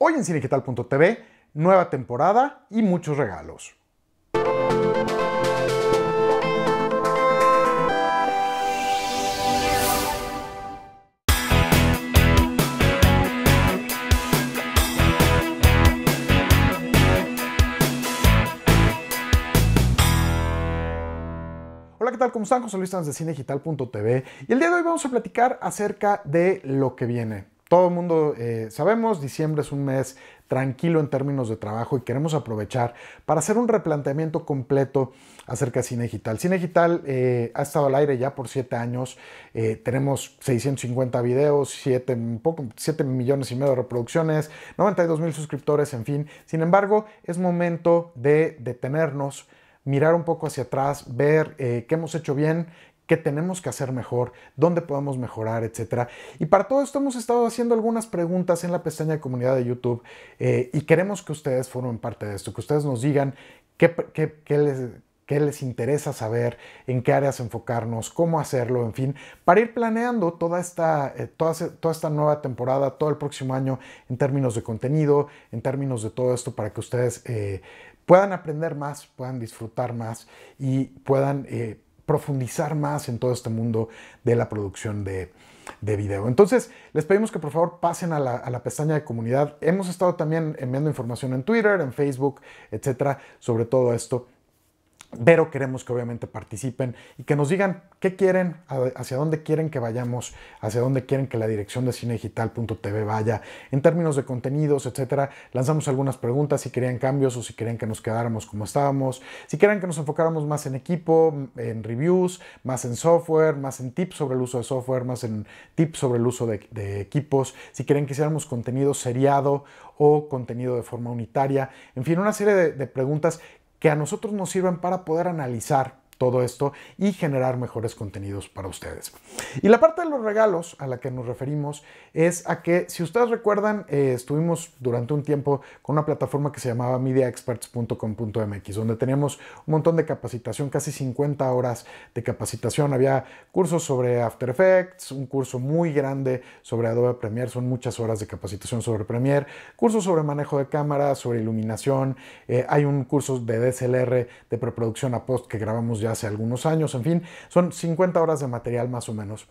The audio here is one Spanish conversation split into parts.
Hoy en cinegital.tv nueva temporada y muchos regalos. Hola, ¿qué tal? ¿Cómo están? José Luis Sanz de Cinegital.tv y el día de hoy vamos a platicar acerca de lo que viene todo el mundo eh, sabemos, diciembre es un mes tranquilo en términos de trabajo y queremos aprovechar para hacer un replanteamiento completo acerca de Cine Digital. Cine Digital eh, ha estado al aire ya por 7 años, eh, tenemos 650 videos, 7, millones y medio de reproducciones, 92 mil suscriptores, en fin. Sin embargo, es momento de detenernos mirar un poco hacia atrás, ver qué hemos hecho bien, qué tenemos que hacer mejor, dónde podemos mejorar, etc. Y para todo esto hemos estado haciendo algunas preguntas en la pestaña de comunidad de YouTube eh, y queremos que ustedes formen parte de esto, que ustedes nos digan qué, les, les interesa saber, en qué áreas enfocarnos, cómo hacerlo, en fin, para ir planeando toda esta, eh, toda, esta nueva temporada, todo el próximo año, en términos de contenido, en términos de todo esto, para que ustedes eh, puedan aprender más, puedan disfrutar más y puedan profundizar más en todo este mundo de la producción de, de video. Entonces, les pedimos que por favor pasen a la, a la, pestaña de comunidad. Hemos estado también enviando información en Twitter, en Facebook, etcétera, sobre todo esto pero queremos que obviamente participen y que nos digan qué quieren, hacia dónde quieren que vayamos, hacia dónde quieren que la dirección de cinedigital.tv vaya en términos de contenidos, etcétera. Lanzamos algunas preguntas si querían cambios o si querían que nos quedáramos como estábamos, si querían que nos enfocáramos más en equipo, en reviews, más en software, más en tips sobre el uso de software, más en tips sobre el uso de, equipos, si querían que hiciéramos contenido seriado o contenido de forma unitaria, en fin, una serie de, de preguntas que a nosotros nos sirven para poder analizar todo esto y generar mejores contenidos para ustedes. Y la parte de los regalos a la que nos referimos es a que, si ustedes recuerdan, eh, estuvimos durante un tiempo con una plataforma que se llamaba mediaexperts.com.mx, donde teníamos un montón de capacitación, casi 50 horas de capacitación. Había cursos sobre After Effects, un curso muy grande sobre Adobe Premiere, son muchas horas de capacitación sobre Premiere, cursos sobre manejo de cámara, sobre iluminación, eh, hay un curso de DSLR de preproducción a post que grabamos ya hace algunos años, en fin, son 50 horas de material más o menos.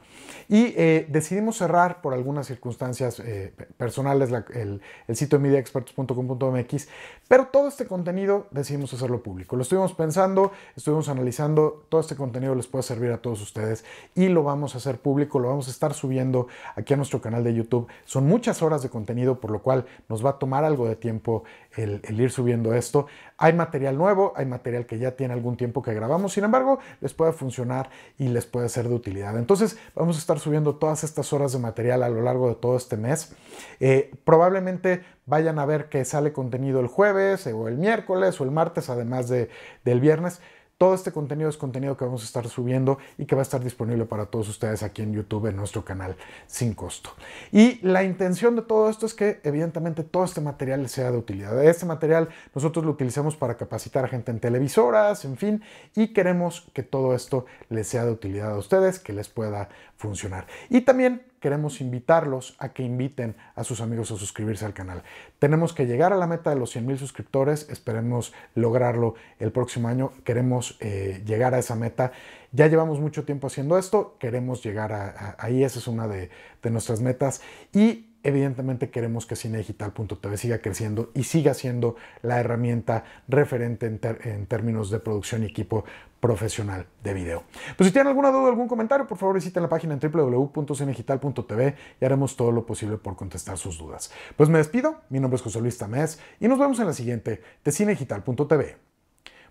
Y eh, decidimos cerrar por algunas circunstancias eh, personales el, el, sitio mediaexperts.com.mx, pero todo este contenido decidimos hacerlo público. Lo estuvimos pensando, estuvimos analizando, todo este contenido les puede servir a todos ustedes y lo vamos a hacer público, lo vamos a estar subiendo aquí a nuestro canal de YouTube. Son muchas horas de contenido, por lo cual nos va a tomar algo de tiempo el, ir subiendo esto. Hay material nuevo, hay material que ya tiene algún tiempo que grabamos, embargo, les puede funcionar y les puede ser de utilidad. Entonces, vamos a estar subiendo todas estas horas de material a lo largo de todo este mes. Eh, probablemente vayan a ver que sale contenido el jueves eh, o el miércoles o el martes, además de, del viernes. Todo este contenido es contenido que vamos a estar subiendo y que va a estar disponible para todos ustedes aquí en YouTube, en nuestro canal, sin costo. Y la intención de todo esto es que evidentemente todo este material sea de utilidad. Este material nosotros lo utilizamos para capacitar a gente en televisoras, en fin, y queremos que todo esto les sea de utilidad a ustedes, que les pueda funcionar. Y también queremos invitarlos a que inviten a sus amigos a suscribirse al canal. Tenemos que llegar a la meta de los 100 mil suscriptores, esperemos lograrlo el próximo año, queremos eh, llegar a esa meta. Ya llevamos mucho tiempo haciendo esto, queremos llegar ahí, esa es una de, de nuestras metas. Y Evidentemente queremos que cinedigital.tv siga creciendo y siga siendo la herramienta referente en, términos de producción y equipo profesional de video. Pues si tienen alguna duda o algún comentario, por favor visiten la página en www.cinegital.tv y haremos todo lo posible por contestar sus dudas. Pues me despido, mi nombre es José Luis Tamés y nos vemos en la siguiente de cinegital.tv.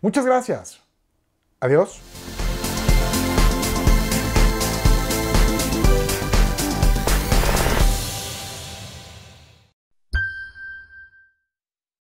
Muchas gracias. Adiós.